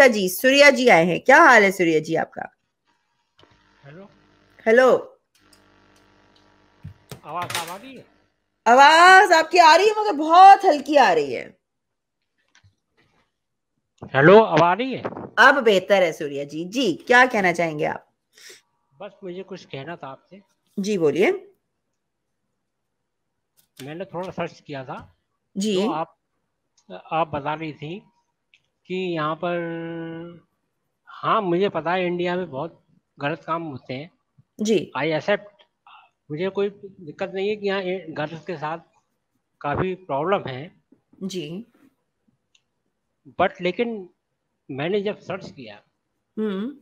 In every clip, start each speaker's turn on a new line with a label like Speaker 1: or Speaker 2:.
Speaker 1: अच्छा जी सूर्या जी आए हैं क्या
Speaker 2: हाल है सूर्या जी आपका हेलो हेलो
Speaker 3: आवाज आ रही है
Speaker 2: आवाज आपकी आ रही है मगर बहुत हल्की आ रही है
Speaker 3: हेलो अब आ रही है
Speaker 2: अब बेहतर है सूर्या जी जी क्या कहना चाहेंगे आप
Speaker 3: बस मुझे कुछ कहना था आपसे जी बोलिए मैंने थोड़ा सर्च किया था जी तो आप आप बता रही थी कि यहाँ पर हाँ मुझे पता है इंडिया में बहुत गलत काम होते हैं जी आई एक्सेप्ट मुझे कोई दिक्कत नहीं है कि यहाँ गर्ल्स के साथ काफ़ी प्रॉब्लम है जी बट लेकिन मैंने जब सर्च किया हम्म।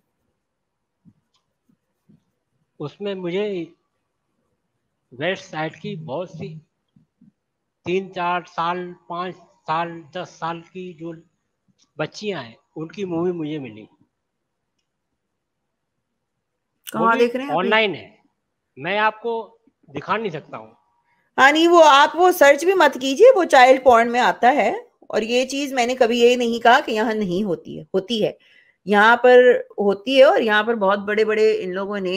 Speaker 3: उसमें मुझे वेस्ट साइड की बहुत सी तीन चार साल पांच साल दस साल की जो बच्चियां हैं उनकी मूवी मुझे मिली कहा देख रहे हैं ऑनलाइन है मैं आपको दिखा नहीं सकता हूँ
Speaker 2: हाँ नहीं वो आप वो सर्च भी मत कीजिए वो चाइल्ड पॉर्न में आता है और ये चीज मैंने कभी ये नहीं कहा कि यहाँ नहीं होती है होती है यहाँ पर होती है और यहाँ पर बहुत बड़े बड़े इन लोगों ने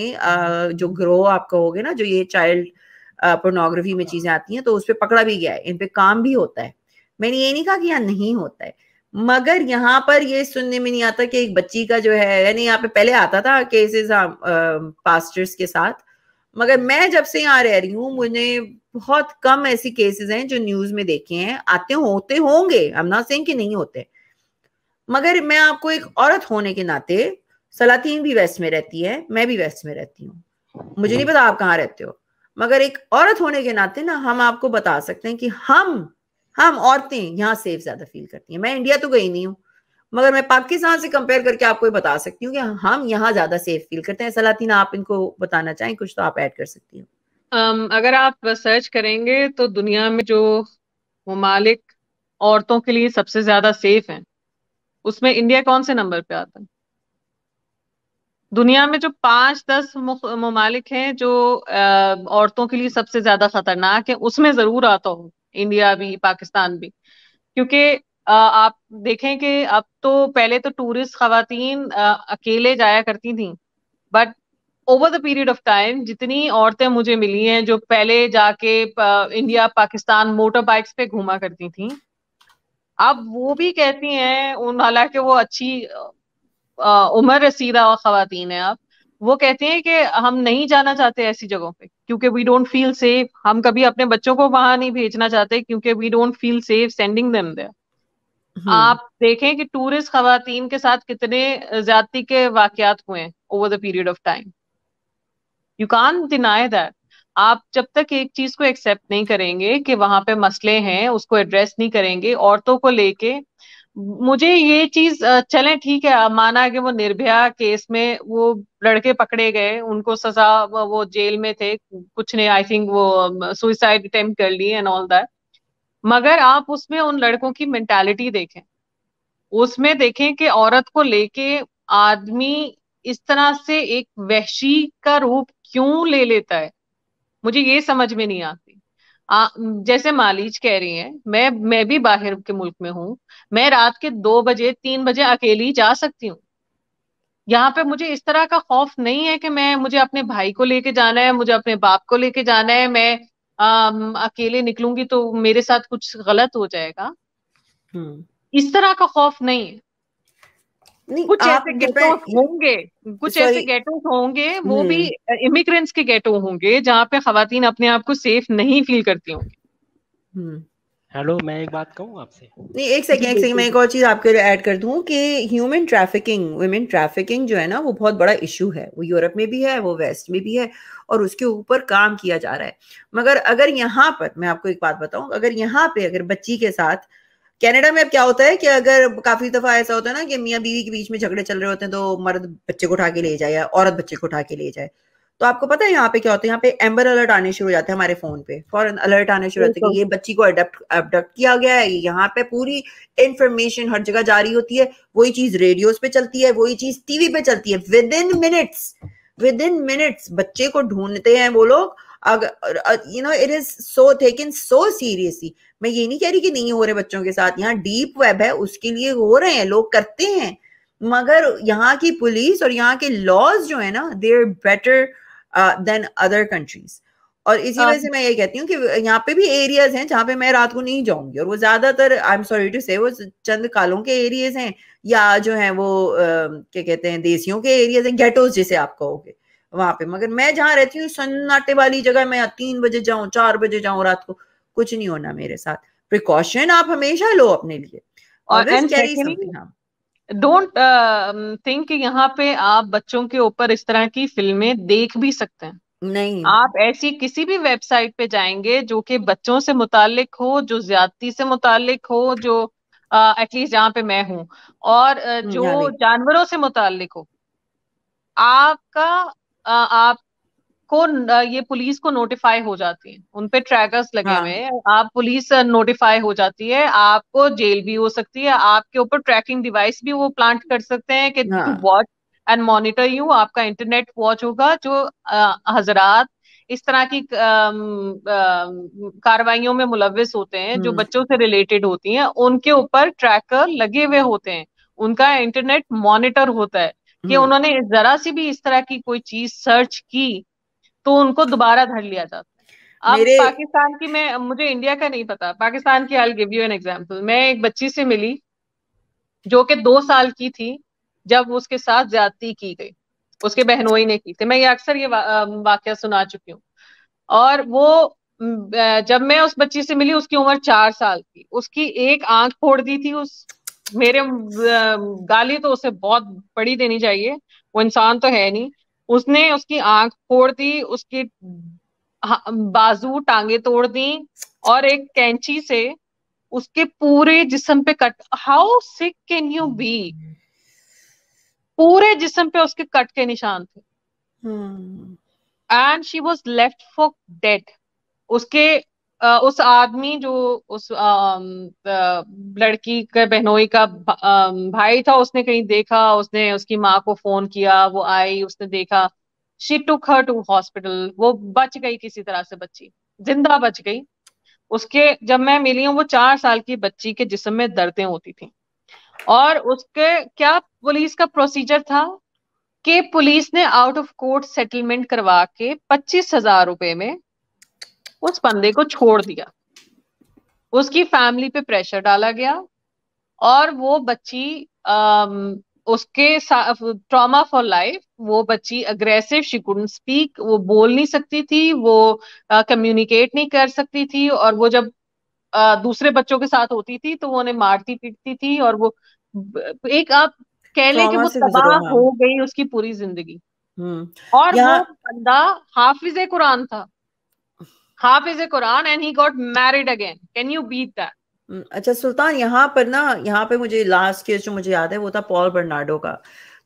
Speaker 2: जो ग्रो आप कहोगे ना जो ये चाइल्ड पोर्नोग्राफी में चीजें आती हैं तो उस पर पकड़ा भी गया है इन पे काम भी होता है मैंने ये नहीं कहा कि यहाँ नहीं होता है मगर यहाँ पर ये सुनने में नहीं आता कि एक बच्ची का जो है यानी यहाँ पे पहले आता था केसेस पास्टर्स हाँ, के साथ मगर मैं जब से यहाँ रह रही हूँ मुझे बहुत कम ऐसी केसेस हैं जो न्यूज में देखे हैं आते होते होंगे हम ना सेंग कि नहीं होते मगर मैं आपको एक औरत होने के नाते सलातीन भी वेस्ट में रहती है मैं भी वेस्ट में रहती हूँ मुझे नहीं हम्म। पता आप कहाँ रहते हो मगर एक औरत होने के नाते ना हम आपको बता सकते हैं कि हम हम औरतें यहाँ सेफ ज्यादा फील करती हैं मैं इंडिया तो गई नहीं हूँ मगर मैं पाकिस्तान से कंपेयर करके आपको ये बता सकती हूँ कि हम यहाँ ज्यादा सेफ फील करते हैं सलातीना आप इनको बताना चाहें कुछ तो आप ऐड कर सकती हूँ
Speaker 1: um, अगर आप सर्च करेंगे तो दुनिया में जो ममालिक औरतों के लिए सबसे ज्यादा सेफ है उसमें इंडिया कौन से नंबर पे आता है दुनिया में जो पांच दस ममालिक हैं जो औरतों के लिए सबसे ज्यादा खतरनाक है उसमें जरूर आता हो इंडिया भी पाकिस्तान भी क्योंकि आप देखें कि अब तो पहले तो टूरिस्ट खातन अकेले जाया करती थी but over the period of time जितनी औरतें मुझे मिली हैं जो पहले जाके इंडिया पाकिस्तान मोटर बाइक्स पे घूमा करती थी अब वो भी कहती हैं उन हालांकि वो अच्छी उम्र रसीदा और खातन है अब वो कहते हैं कि हम नहीं जाना चाहते ऐसी जगहों पे क्योंकि वी डोंट फील सेफ हम कभी अपने बच्चों को वहां नहीं भेजना चाहते क्योंकि we don't feel safe sending them there आप देखें कि टूरिस्ट खातन के साथ कितने ज्यादती के वाकयात हुए over the period of time you can deny that आप जब तक एक चीज को एक्सेप्ट नहीं करेंगे कि वहां पे मसले हैं उसको एड्रेस नहीं करेंगे औरतों को लेके मुझे ये चीज चले ठीक है माना कि वो निर्भया केस में वो लड़के पकड़े गए उनको सजा वो जेल में थे कुछ ने आई थिंक वो सुइसाइड अटेम्प्ट कर ली एंड ऑल दैट मगर आप उसमें उन लड़कों की मेंटालिटी देखें उसमें देखें कि औरत को लेके आदमी इस तरह से एक वहशी का रूप क्यों ले लेता है मुझे ये समझ में नहीं आता आ, जैसे मालिज कह रही हैं मैं मैं भी बाहर के मुल्क में हूँ मैं रात के दो बजे तीन बजे अकेली जा सकती हूँ यहाँ पे मुझे इस तरह का खौफ नहीं है कि मैं मुझे अपने भाई को लेके जाना है मुझे अपने बाप को लेके जाना है मैं आ, अकेले निकलूंगी तो मेरे साथ कुछ गलत हो जाएगा हम्म। इस तरह का खौफ नहीं है नहीं कुछ आप ऐसे गेटो होंगे कुछ ऐसे गेटो होंगे वो भी इमिग्रेंट्स हम्म। के गेटो होंगे जहाँ पे खातन अपने आप को सेफ नहीं फील करती
Speaker 3: होंगी हेलो हम्म। मैं एक बात कहूँ आपसे
Speaker 2: नहीं एक सेकेंड एक सेकेंड मैं एक और चीज आपके लिए ऐड कर दूं कि ह्यूमन ट्रैफिकिंग वुमेन ट्रैफिकिंग जो है ना वो बहुत बड़ा इशू है वो यूरोप में भी है वो वेस्ट में भी है और उसके ऊपर काम किया जा रहा है मगर अगर यहाँ पर मैं आपको एक बात बताऊँ अगर यहाँ पे अगर बच्ची के साथ कनाडा में अब क्या होता है कि अगर काफी दफा ऐसा होता है ना कि मियाँ बीवी के बीच में झगड़े चल रहे होते हैं तो मर्द बच्चे को उठा के ले जाए या औरत बच्चे को उठा के ले जाए तो आपको पता है यहाँ पे क्या होता है यहाँ पे एम्बर अलर्ट आने शुरू हो जाते हैं हमारे फोन पे फॉरन अलर्ट आने शुरू होते हैं कि ये बच्ची को अडप्ट किया गया है यहाँ पे पूरी इंफॉर्मेशन हर जगह जारी होती है वही चीज रेडियोज पे चलती है वही चीज टीवी पे चलती है within minutes within minutes बच्चे को ढूंढते हैं वो लोग you know it is so taken so seriously मैं ये नहीं कह रही कि नहीं हो रहे बच्चों के साथ यहाँ डीप वेब है उसके लिए हो रहे हैं लोग करते हैं मगर यहाँ की पुलिस और यहाँ के लॉज जो है ना they are better than other countries और इसी वजह से मैं ये कहती हूँ कि यहाँ पे भी एरियाज हैं जहाँ पे मैं रात को नहीं जाऊंगी और वो ज्यादातर आई एम सॉरी टू से वो चंद कालों के एरियाज हैं या जो है वो क्या कहते हैं देसियों के एरियाज हैं गेटोज जिसे आप कहोगे वहां पे मगर मैं जहाँ रहती हूँ सन्नाटे वाली जगह मैं तीन बजे जाऊं चार बजे जाऊं रात को कुछ नहीं होना मेरे साथ प्रिकॉशन आप हमेशा लो अपने लिए और
Speaker 1: डोंट थिंक uh, यहाँ पे आप बच्चों के ऊपर इस तरह की फिल्में देख भी सकते हैं नहीं आप ऐसी किसी भी वेबसाइट पे जाएंगे जो कि बच्चों से मुतालिक हो जो ज्यादती से मुतालिक हो जो एटलीस्ट uh, जहाँ पे मैं हूँ और uh, जो जानवरों से मुतालिक हो आपका आप को ये पुलिस को नोटिफाई हो जाती है उनपे ट्रैकर्स लगे हाँ। हुए हैं आप पुलिस नोटिफाई हो जाती है आपको जेल भी हो सकती है आपके ऊपर ट्रैकिंग डिवाइस भी वो प्लांट कर सकते हैं कि वॉच एंड मॉनिटर यू आपका इंटरनेट वॉच होगा जो हजरात इस तरह की कार्रवाइयों में मुलविस होते हैं जो हम्म। बच्चों से रिलेटेड होती हैं उनके ऊपर ट्रैकर लगे हुए होते हैं उनका इंटरनेट मॉनिटर होता है कि हम्म। उन्होंने जरा सी भी इस तरह की कोई चीज सर्च की तो उनको दोबारा धर लिया जाता अब मेरे... पाकिस्तान की मैं मुझे इंडिया का नहीं पता पाकिस्तान की I give you an example मैं एक बच्ची से मिली जो कि दो साल की थी जब उसके साथ ज्यादती की गई उसके बहनोई ने की थी तो मैं ये अक्सर ये वा, वाक्य सुना चुकी हूँ और वो जब मैं उस बच्ची से मिली उसकी उम्र चार साल थी उसकी एक आंख फोड़ दी थी उस मेरे गाली तो उसे बहुत बड़ी देनी चाहिए वो इंसान तो है नहीं उसने उसकी आंख फोड़ दी उसकी बाजू टांगे तोड़ दी और एक कैंची से उसके पूरे जिसम पे cut how sick can you be पूरे जिसम पे उसके कट के निशान थे and she was left for dead उसके उस आदमी जो उस लड़की के बहनोई का भाई था उसने कहीं देखा उसने उसकी माँ को फोन किया वो आई उसने देखा she took her to hospital वो बच गई किसी तरह से बच्ची जिंदा बच गई उसके जब मैं मिली हूँ वो चार साल की बच्ची के जिसम में दर्दें होती थी और उसके क्या पुलिस का प्रोसीजर था कि पुलिस ने आउट ऑफ कोर्ट सेटलमेंट करवा के पच्चीस हजार रुपए में उस बंदे को छोड़ दिया उसकी फैमिली पे प्रेशर डाला गया और वो बच्ची अम, उसके ट्रॉमा फॉर लाइफ वो बच्ची अग्रेसिव शी स्पीक वो बोल नहीं सकती थी वो कम्युनिकेट नहीं कर सकती थी और वो जब आ, दूसरे बच्चों के साथ होती थी तो वो उन्हें मारती पीटती थी और वो एक आप कह लें कि वो तबाह हाँ। हो गई उसकी पूरी जिंदगी
Speaker 3: हम्म। और वो
Speaker 1: बंदा हाफिज कुरान था हाफ इज ए कुरान and he got married again can you beat that अच्छा सुल्तान
Speaker 2: यहाँ पर ना यहाँ पे मुझे लास्ट केस जो मुझे याद है वो था पॉल बर्नाडो का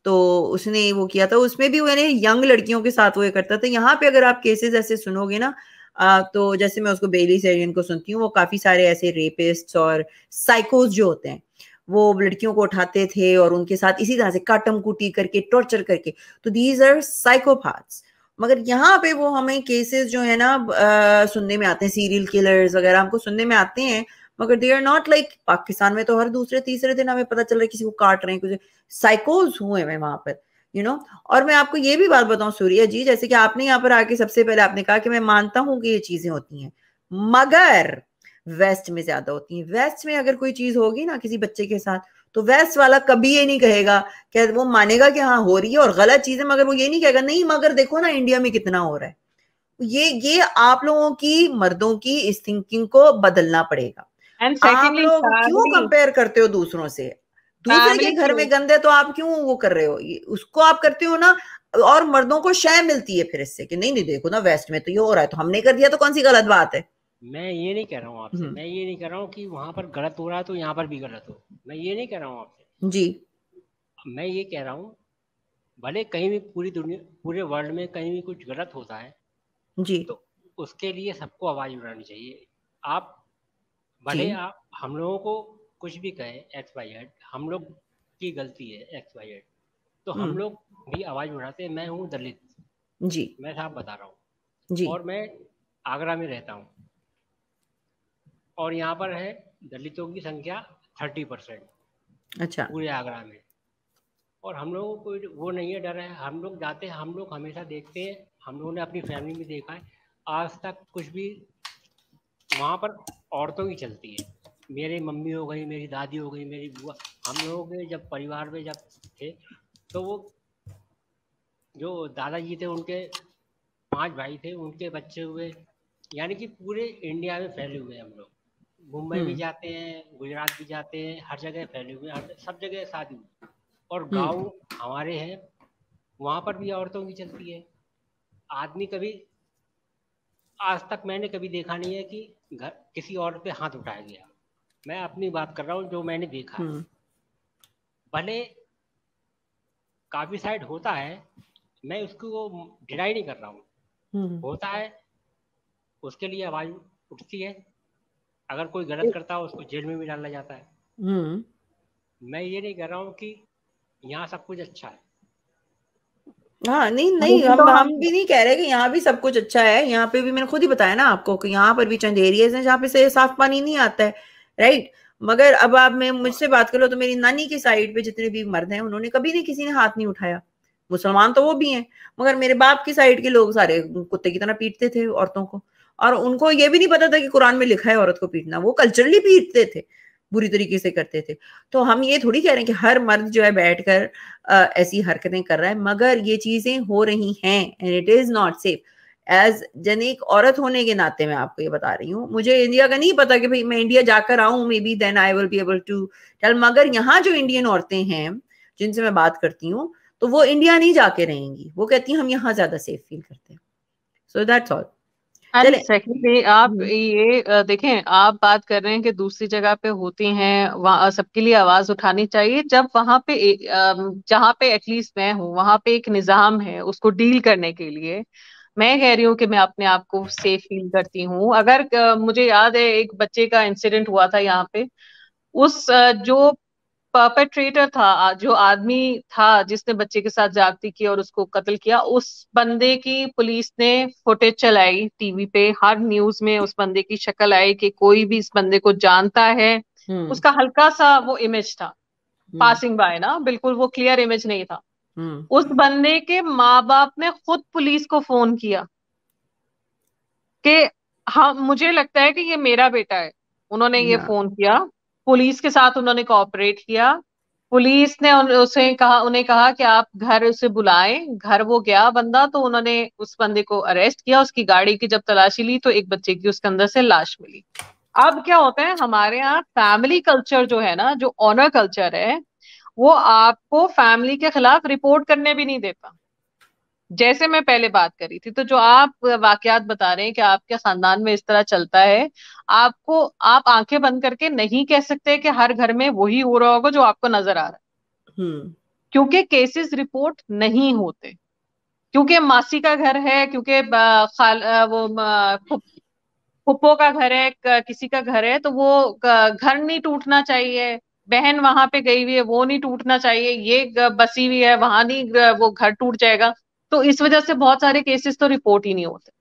Speaker 2: तो उसने वो किया था उसमें भी मैंने यंग लड़कियों के साथ वो ये करता था यहाँ पे अगर आप केसेस ऐसे सुनोगे ना आ, तो जैसे मैं उसको बेली सेरियन को सुनती हूँ वो काफी सारे ऐसे रेपिस्ट और साइकोज जो होते हैं वो लड़कियों को उठाते थे और उनके साथ इसी तरह से काटम कुटी करके टॉर्चर करके तो दीज आर साइकोपाथ्स मगर यहाँ पे वो हमें केसेस जो है ना आ, सुनने में आते हैं सीरियल किलर्स वगैरह हमको सुनने में आते हैं मगर they are not like Pakistan में तो हर दूसरे तीसरे दिन हमें पता चल रहा है किसी को काट रहे हैं कुछ साइकोज हुए हैं वहां पर यू you नो know? और मैं आपको ये भी बात बताऊं सूर्या जी जैसे कि आपने यहाँ पर आके सबसे पहले आपने कहा कि मैं मानता हूं कि ये चीजें होती हैं मगर वेस्ट में ज्यादा होती हैं वेस्ट में अगर कोई चीज होगी ना किसी बच्चे के साथ तो वेस्ट वाला कभी ये नहीं कहेगा कि वो मानेगा कि हाँ हो रही है और गलत चीज है मगर वो ये नहीं कहेगा नहीं मगर देखो ना इंडिया में कितना हो रहा है ये ये आप लोगों की मर्दों की इस थिंकिंग को बदलना पड़ेगा आप लोग क्यों कंपेयर करते हो दूसरों से
Speaker 3: दूसरे के घर में
Speaker 2: गंदे तो आप क्यों वो कर रहे हो उसको आप करते हो ना और मर्दों को शय मिलती है फिर इससे कि नहीं नहीं देखो ना वेस्ट में तो ये हो रहा है तो हमने कर दिया तो कौन सी गलत बात है
Speaker 3: मैं ये नहीं कह रहा हूँ आपसे हम्म। मैं ये नहीं कह रहा हूँ कि वहां पर गलत हो रहा है तो यहाँ पर भी गलत हो मैं ये नहीं कह रहा हूँ आपसे जी मैं ये कह रहा हूँ भले कहीं भी पूरी दुनिया पूरे वर्ल्ड में कहीं भी कुछ गलत होता है जी तो उसके लिए सबको आवाज उठानी चाहिए आप भले आप हम लोगों को कुछ भी कहे एक्स वाई एड हम लोग की गलती है एक्स वाई एड तो हम हम्म। लोग भी आवाज उठाते हैं मैं हूँ दलित जी मैं साफ बता रहा हूँ और मैं आगरा में रहता हूँ और यहाँ पर है दलितों की संख्या थर्टी परसेंट अच्छा पूरे आगरा में और हम लोगों को वो नहीं है डर है हम लोग जाते हैं हम लोग हमेशा देखते हैं हम लोगों ने अपनी फैमिली में देखा है आज तक कुछ भी वहाँ पर औरतों की चलती है मेरी मम्मी हो गई मेरी दादी हो गई मेरी बुआ हम लोगों के जब परिवार में जब थे तो वो जो दादाजी थे उनके पांच भाई थे उनके बच्चे हुए यानी कि पूरे इंडिया में फैले हुए हम लोग मुंबई भी हम्म। जाते हैं गुजरात भी जाते हैं हर जगह फैले हुए हर सब जगह शादी और हम्म। गांव हमारे हैं वहां पर भी औरतों की चलती है आदमी कभी आज तक मैंने कभी देखा नहीं है कि घर किसी औरत पे हाथ उठाया गया मैं अपनी बात कर रहा हूँ जो मैंने देखा हम्म। भले काफी साइड होता है मैं उसको डिनाई नहीं कर रहा हूँ होता है उसके लिए आवाज उठती है अगर कोई गलत करता है उसको जेल में भी डाला जाता है हम्म। मैं ये नहीं कह रहा हूँ कि यहाँ सब कुछ अच्छा है
Speaker 2: हाँ नहीं नहीं तो हम हम भी नहीं कह रहे कि यहाँ भी सब कुछ अच्छा है यहाँ पे भी मैंने खुद ही बताया ना आपको कि यहाँ पर भी चंद एरियाज हैं जहाँ पे से साफ पानी नहीं आता है राइट मगर अब आप मैं मुझसे बात कर लो तो मेरी नानी की साइड पे जितने भी मर्द हैं उन्होंने कभी नहीं किसी ने हाथ नहीं उठाया मुसलमान तो वो भी हैं मगर मेरे बाप की साइड के लोग सारे कुत्ते की तरह पीटते थे औरतों को और उनको ये भी नहीं पता था कि कुरान में लिखा है औरत को पीटना वो कल्चरली पीटते थे बुरी तरीके से करते थे तो हम ये थोड़ी कह रहे हैं कि हर मर्द जो है बैठकर ऐसी हरकतें कर रहा है मगर ये चीजें हो रही हैं and it is not safe as जन एक औरत होने के नाते मैं आपको ये बता रही हूँ मुझे इंडिया का नहीं पता कि भाई मैं इंडिया जाकर आऊ may be then I will be able to tell मगर यहाँ जो इंडियन औरतें हैं जिनसे मैं बात करती हूँ तो वो इंडिया नहीं जाके रहेंगी वो कहती हैं हम यहाँ ज्यादा सेफ फील करते हैं सो दैट्स ऑल
Speaker 1: सेकंडली आप हम्म। ये देखें आप बात कर रहे हैं कि दूसरी जगह पे होती हैं वहाँ सबके लिए आवाज उठानी चाहिए जब वहाँ पे जहाँ पे एटलीस्ट मैं हूँ वहाँ पे एक निज़ाम है उसको डील करने के लिए मैं कह रही हूँ कि मैं अपने आप को सेफ फील करती हूँ अगर मुझे याद है एक बच्चे का इंसिडेंट हुआ था यहाँ पे उस जो परपेट्रेटर था जो आदमी था जिसने बच्चे के साथ जागती की और उसको कत्ल किया उस बंदे की पुलिस ने फुटेज चलाई टीवी पे हर न्यूज में उस बंदे की शक्ल आई कि कोई भी इस बंदे को जानता है हम्म। उसका हल्का सा वो इमेज था पासिंग हम्म। बाय ना बिल्कुल वो क्लियर इमेज नहीं था हम्म। उस बंदे के माँ बाप ने खुद पुलिस को फोन किया कि हाँ मुझे लगता है कि ये मेरा बेटा है उन्होंने ये फोन किया पुलिस के साथ उन्होंने कॉपरेट किया पुलिस ने उन, उसे कहा उन्हें कहा कि आप घर उसे बुलाएं घर वो गया बंदा तो उन्होंने उस बंदे को अरेस्ट किया उसकी गाड़ी की जब तलाशी ली तो एक बच्चे की उसके अंदर से लाश मिली अब क्या होता है हमारे यहाँ फैमिली कल्चर जो है ना जो ऑनर कल्चर है वो आपको फैमिली के खिलाफ रिपोर्ट करने भी नहीं देता जैसे मैं पहले बात करी थी तो जो आप वाकयात बता रहे हैं कि आपके खानदान में इस तरह चलता है आपको आप आंखें बंद करके नहीं कह सकते कि हर घर में वही हो रहा होगा जो आपको नजर आ रहा है हम्म। क्योंकि केसेस रिपोर्ट नहीं होते क्योंकि मासी का घर है क्योंकि वो फुप्पो का घर है किसी का घर है तो वो घर नहीं टूटना चाहिए बहन वहां पे गई हुई है वो नहीं टूटना चाहिए ये बसी हुई है वहां नहीं वो घर टूट जाएगा तो इस वजह से बहुत सारे केसेस तो रिपोर्ट ही नहीं होते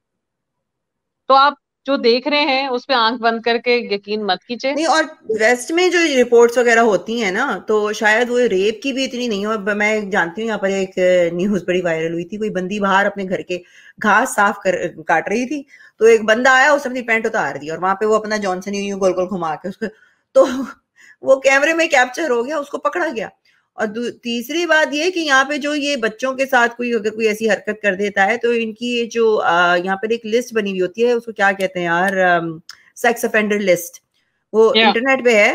Speaker 1: तो आप जो देख रहे हैं उस पर आंख बंद करके यकीन मत कीजिए नहीं और वेस्ट में जो रिपोर्ट्स
Speaker 2: वगैरह होती हैं ना तो शायद वो रेप की भी इतनी नहीं हो मैं जानती हूँ यहाँ पर एक न्यूज बड़ी वायरल हुई थी कोई बंदी बाहर अपने घर के घास साफ कर काट रही थी तो एक बंदा आया उसने अपनी पेंट उतार दी और वहां पे वो अपना जॉनसन यू गोल गोल घुमा के उसको तो वो कैमरे में कैप्चर हो गया उसको पकड़ा गया और तीसरी बात ये कि यहाँ पे जो ये बच्चों के साथ कोई अगर कोई ऐसी हरकत कर देता है तो इनकी ये जो यहाँ पर एक लिस्ट बनी हुई होती है उसको क्या कहते हैं यार सेक्स अफेंडर लिस्ट वो इंटरनेट पे है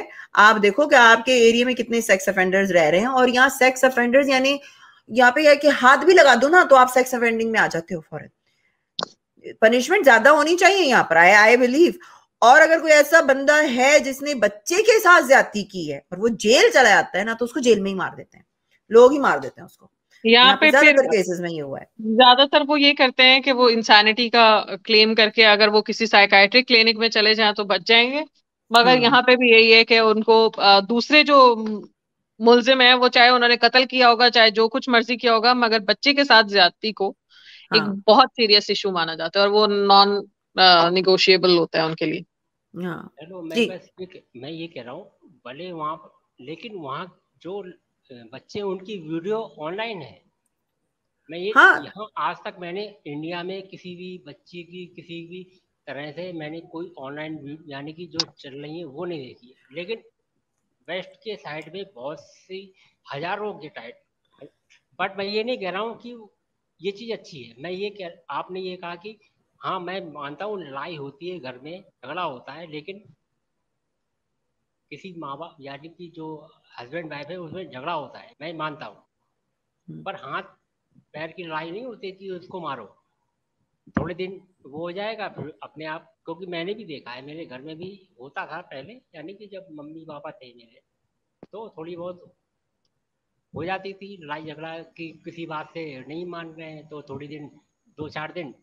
Speaker 2: आप देखो कि आपके एरिया में कितने सेक्स अफेंडर्स रह रहे हैं और यहाँ सेक्स अफेंडर्स यानी यहाँ पे है कि हाथ भी लगा दो ना तो आप सेक्स अफेंडिंग में आ जाते हो फॉरन पनिशमेंट ज्यादा होनी चाहिए यहाँ पर आई आई बिलीव और अगर कोई ऐसा बंदा है जिसने बच्चे के साथ ज्यादा की है और वो जेल चला जाता है ना तो उसको जेल में ही मार देते हैं लोग ही मार देते हैं उसको
Speaker 1: यहाँ पे फिर केसेस में ही हुआ है ज्यादातर वो ये करते हैं कि वो इंसानिटी का क्लेम करके अगर वो किसी साइकाइट्रिक क्लिनिक में चले जाए तो बच जाएंगे मगर हम्म। यहाँ पे भी यही है कि उनको दूसरे जो मुलजिम है वो चाहे उन्होंने कत्ल किया होगा चाहे जो कुछ मर्जी किया होगा मगर बच्चे के साथ ज्यादती को हाँ। एक बहुत सीरियस इशू माना जाता है और वो नॉन निगोशिएबल होता है उनके लिए हेलो हाँ।
Speaker 3: मैं बस ये मैं ये कह रहा हूँ भले वहाँ लेकिन वहाँ जो बच्चे उनकी वीडियो ऑनलाइन है मैं ये हाँ। यहाँ आज तक मैंने इंडिया में किसी भी बच्ची की किसी भी तरह से मैंने कोई ऑनलाइन यानी कि जो चल रही है वो नहीं देखी है लेकिन वेस्ट के साइड में बहुत सी हजारों के टाइट बट मैं ये नहीं कह रहा हूँ कि ये चीज़ अच्छी है मैं ये कह आपने ये कहा कि हाँ मैं मानता हूँ लड़ाई होती है घर में झगड़ा होता है लेकिन किसी माँ बाप यानी कि जो हस्बैंड वाइफ है उसमें झगड़ा होता है मैं मानता हूँ हम्म। पर हाथ पैर की लड़ाई नहीं होती कि उसको मारो थोड़े दिन वो हो जाएगा फिर अपने आप क्योंकि मैंने भी देखा है मेरे घर में भी होता था पहले यानी कि जब मम्मी पापा थे मेरे तो थोड़ी बहुत हो जाती थी लड़ाई झगड़ा कि किसी बात से नहीं मान रहे हैं तो थोड़ी दिन दो चार दिन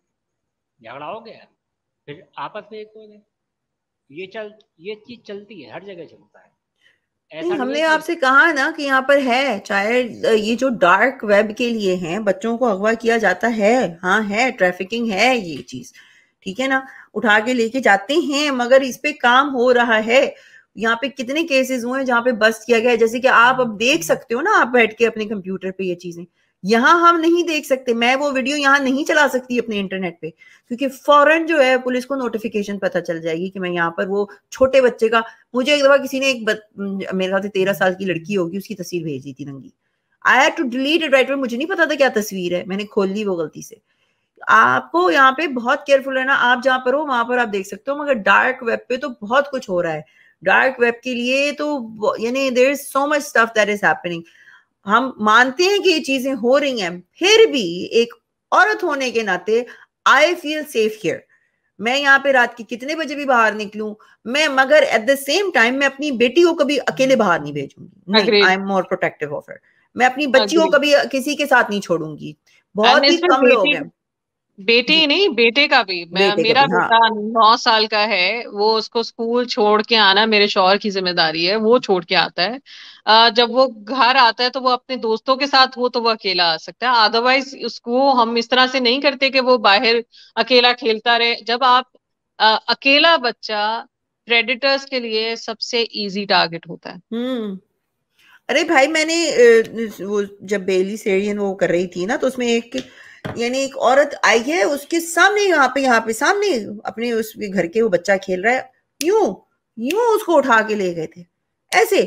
Speaker 3: झगड़ा हो गया फिर आपस में एक हो गए ये चल ये चीज चलती है हर जगह चलता है ऐसा हमने आपसे
Speaker 2: कहा ना कि यहाँ पर है चाहे ये जो डार्क वेब के लिए है बच्चों को अगवा किया जाता है हाँ है ट्रैफिकिंग है ये चीज ठीक है ना उठा के लेके जाते हैं मगर इस पे काम हो रहा है यहाँ पे कितने केसेस हुए हैं जहाँ पे बस किया गया है जैसे कि आप अब देख सकते हो ना आप बैठ के अपने कंप्यूटर पे ये चीजें यहां हम नहीं देख सकते मैं वो वीडियो यहाँ नहीं चला सकती अपने इंटरनेट पे क्योंकि फॉरन जो है पुलिस को नोटिफिकेशन पता चल जाएगी कि मैं यहाँ पर वो छोटे बच्चे का मुझे एक दफा किसी ने एक बत, मेरे साथ तेरह साल की लड़की होगी उसकी तस्वीर भेज दी थी नंगी I had to delete it right मुझे नहीं पता था क्या तस्वीर है मैंने खोल ली वो गलती से आपको यहाँ पे बहुत केयरफुल रहना आप जहां पर हो वहां पर आप देख सकते हो मगर डार्क वेब पे तो बहुत कुछ हो रहा है डार्क वेब के लिए तो यानी there is so much stuff that is happening हम मानते हैं कि ये चीजें हो रही हैं फिर भी एक औरत होने के नाते आई फील सेफ हियर मैं यहाँ पे रात के कितने बजे भी बाहर निकलूं मैं मगर एट द सेम टाइम मैं अपनी बेटी को कभी अकेले hmm. बाहर नहीं भेजूंगी I am more protective of मैं अपनी बच्ची को कभी किसी के साथ नहीं छोड़ूंगी
Speaker 1: बहुत ही कम लोग हैं बेटी ही नहीं बेटे का भी मैं बेटे मेरा हाँ। बेटा हाँ। नौ साल का है वो उसको स्कूल छोड़ के आना मेरे शोहर की जिम्मेदारी है वो छोड़ के आता है जब वो घर आता है तो वो अपने दोस्तों के साथ हो तो वो अकेला आ सकता है अदरवाइज उसको हम इस तरह से नहीं करते कि वो बाहर अकेला खेलता रहे जब आप आ, अकेला बच्चा प्रेडिटर्स के लिए सबसे इजी टारगेट होता है
Speaker 2: हम्म। अरे भाई मैंने वो जब बेली सेरियन वो कर रही थी ना तो उसमें एक यानी एक औरत आई है उसके सामने यहाँ पे यहाँ पे सामने अपने उस घर के वो बच्चा खेल रहा है यूं यूं उसको उठा के ले गए थे ऐसे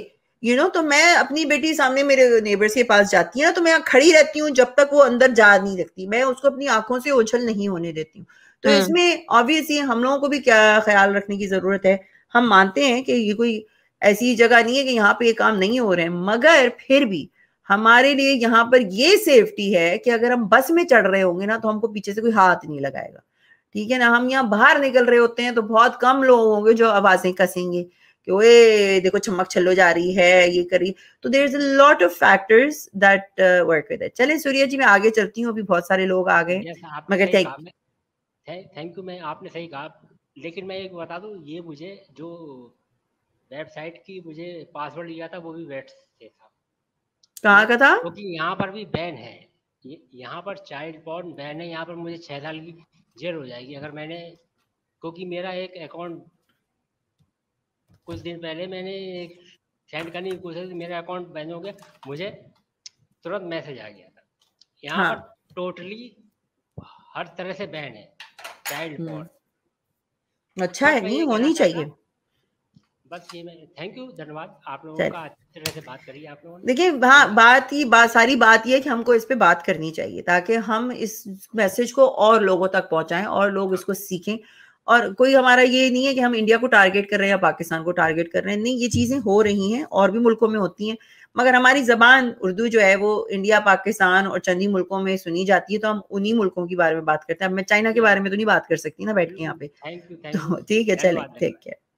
Speaker 2: यू you नो know, तो मैं अपनी बेटी सामने मेरे नेबर्स के पास जाती है ना तो मैं खड़ी रहती हूँ जब तक वो अंदर जा नहीं रखती मैं उसको अपनी आंखों से उछल नहीं होने देती हूँ तो हम्म। इसमें ऑब्वियसली हम लोगों को भी क्या ख्याल रखने की जरूरत है हम मानते हैं कि ये कोई ऐसी जगह नहीं है कि यहाँ पे ये काम नहीं हो रहे हैं मगर फिर भी हमारे लिए यहाँ पर ये सेफ्टी है कि अगर हम बस में चढ़ रहे होंगे ना तो हमको पीछे से कोई हाथ नहीं लगाएगा ठीक है ना हम यहाँ बाहर निकल रहे होते हैं तो बहुत कम लोग होंगे जो आवाजें कसेंगे कि ओए देखो चमक छलो जा रही है ये करी तो there is a lot of factors that work with it चले सूर्या जी मैं आगे चलती हूँ अभी बहुत सारे लोग आ गए मगर थैंक
Speaker 3: थैंक यू मैं आपने सही कहा लेकिन मैं एक बता दू ये मुझे जो वेबसाइट की मुझे पासवर्ड लिया था वो भी वेट से था कहा का था क्योंकि तो यहाँ पर भी बैन है यहाँ पर चाइल्ड पॉर्न बैन है यहाँ पर मुझे छह साल की जेल हो जाएगी अगर मैंने क्योंकि मेरा एक अकाउंट कुछ दिन पहले मैंने एक सेंड करने की कोशिश मेरा अकाउंट बैन हो गया मुझे तुरंत मैसेज आ गया था यहाँ हाँ. पर टोटली हर तरह से बैन है चाइल्ड हम्म।
Speaker 2: पॉर्न अच्छा है नहीं होनी चाहिए
Speaker 3: बस ये मैं थैंक यू धन्यवाद आप लोगों का देखिए हाँ
Speaker 2: बात ही बात सारी बात यह है कि हमको इस पे बात करनी चाहिए ताकि हम इस मैसेज को और लोगों तक पहुंचाएं और लोग इसको सीखें और कोई हमारा ये नहीं है कि हम इंडिया को टारगेट कर रहे हैं या पाकिस्तान को टारगेट कर रहे हैं नहीं ये चीज़ें हो रही हैं और भी मुल्कों में होती हैं मगर हमारी जबान उर्दू जो है वो इंडिया पाकिस्तान और चंदी मुल्कों में सुनी जाती है तो हम उन्हीं मुल्कों के बारे में बात करते हैं अब मैं चाइना के बारे में तो नहीं बात कर सकती ना बैठ के यहाँ पे तो ठीक है चले ठीक है